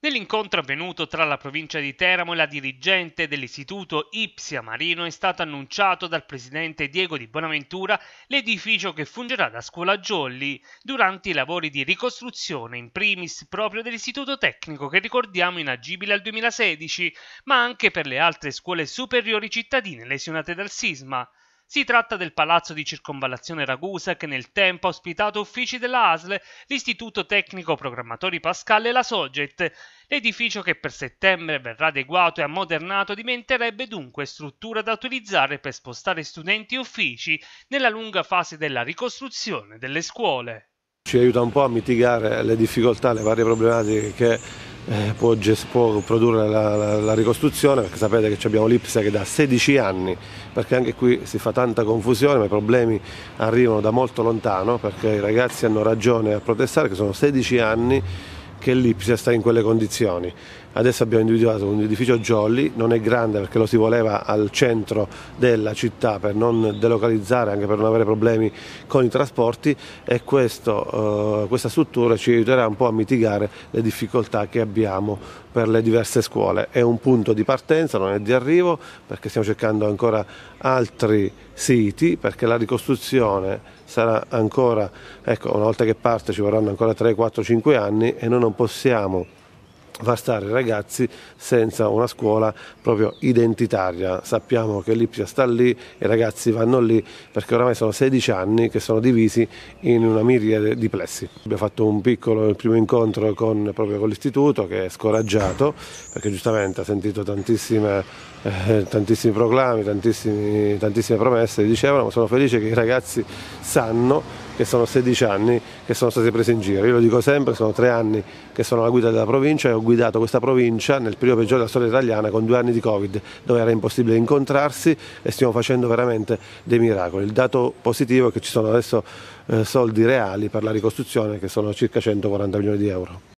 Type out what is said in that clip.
Nell'incontro avvenuto tra la provincia di Teramo e la dirigente dell'istituto Ipsia Marino è stato annunciato dal presidente Diego di Bonaventura l'edificio che fungerà da scuola Jolly durante i lavori di ricostruzione in primis proprio dell'istituto tecnico che ricordiamo inagibile al 2016, ma anche per le altre scuole superiori cittadine lesionate dal sisma. Si tratta del palazzo di circonvallazione Ragusa che nel tempo ha ospitato uffici della ASL, l'Istituto Tecnico Programmatori Pascal e la Soget. L'edificio che per settembre verrà adeguato e ammodernato diventerebbe dunque struttura da utilizzare per spostare studenti e uffici nella lunga fase della ricostruzione delle scuole. Ci aiuta un po' a mitigare le difficoltà, le varie problematiche che eh, può, può, produrre la, la, la, ricostruzione, perché sapete che abbiamo l'Ipsa che da 16 anni, perché anche qui si fa tanta confusione, ma i problemi arrivano da molto lontano, perché i ragazzi hanno ragione a protestare, che sono 16 anni che l'Ipsia sta in quelle condizioni. Adesso abbiamo individuato un edificio Jolly, non è grande perché lo si voleva al centro della città per non delocalizzare, anche per non avere problemi con i trasporti e questo, eh, questa struttura ci aiuterà un po' a mitigare le difficoltà che abbiamo per le diverse scuole. È un punto di partenza, non è di arrivo perché stiamo cercando ancora altri siti perché la ricostruzione sarà ancora, ecco, una volta che parte ci vorranno ancora 3, 4, 5 anni e noi non possiamo va a stare i ragazzi senza una scuola proprio identitaria. Sappiamo che l'Ipsia sta lì, i ragazzi vanno lì perché oramai sono 16 anni che sono divisi in una miriade di plessi. Abbiamo fatto un piccolo primo incontro con, proprio con l'istituto che è scoraggiato perché giustamente ha sentito tantissime, eh, tantissimi proclami, tantissime promesse, dicevano ma sono felice che i ragazzi sanno che sono 16 anni che sono state prese in giro. Io lo dico sempre, sono tre anni che sono alla guida della provincia e ho guidato questa provincia nel periodo peggiore della storia italiana con due anni di Covid, dove era impossibile incontrarsi e stiamo facendo veramente dei miracoli. Il dato positivo è che ci sono adesso eh, soldi reali per la ricostruzione che sono circa 140 milioni di euro.